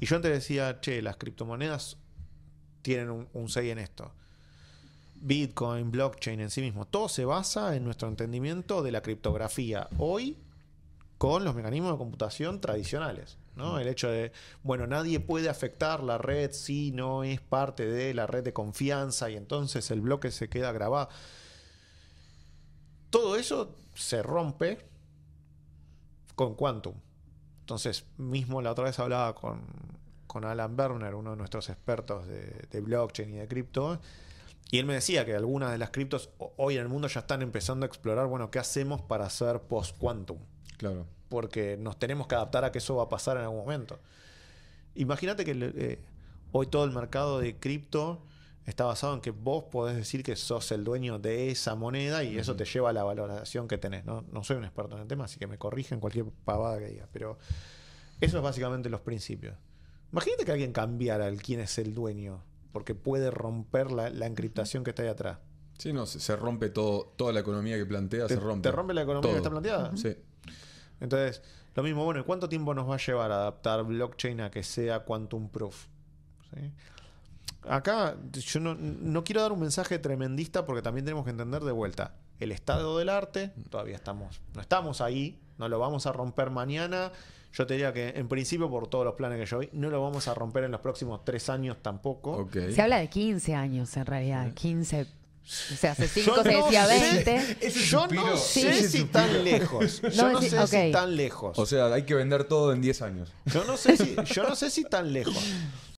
Y yo antes decía, che, las criptomonedas tienen un, un 6 en esto. Bitcoin, blockchain en sí mismo, todo se basa en nuestro entendimiento de la criptografía hoy con los mecanismos de computación tradicionales. ¿no? Mm. El hecho de, bueno, nadie puede afectar la red si no es parte de la red de confianza y entonces el bloque se queda grabado. Todo eso se rompe con Quantum. Entonces, mismo la otra vez hablaba con con Alan Berner, uno de nuestros expertos de, blockchain y de cripto. Y él me decía que algunas de las criptos hoy en el mundo ya están empezando a explorar, bueno, ¿qué hacemos para hacer post-quantum? Claro. Porque nos tenemos que adaptar a que eso va a pasar en algún momento. Imagínate que eh, hoy todo el mercado de cripto está basado en que vos podés decir que sos el dueño de esa moneda y eso te lleva a la valoración que tenés. ¿no? soy un experto en el tema, así que me corrigen cualquier pavada que diga. Pero eso es básicamente los principios. Imagínate que alguien cambiara el quién es el dueño, porque puede romper la, encriptación que está ahí atrás. Sí, no, se, rompe todo, toda la economía que plantea, se rompe. ¿Te rompe la economía que está planteada? Sí. Entonces, lo mismo, bueno, ¿y cuánto tiempo nos va a llevar a adaptar blockchain a que sea quantum proof? ¿Sí? acá yo no, quiero dar un mensaje tremendista porque también tenemos que entender de vuelta el estado del arte, todavía estamos, no estamos ahí, no lo vamos a romper mañana. Yo te diría que en principio por todos los planes que yo vi, no lo vamos a romper en los próximos tres años tampoco. Se habla de 15 años en realidad, 15 eh. o sea, hace 5 se decía 20. yo no sé si tan lejos. Yo no, sé si tan lejos. O sea, hay que vender todo en 10 años. Yo no sé yo no sé si tan lejos.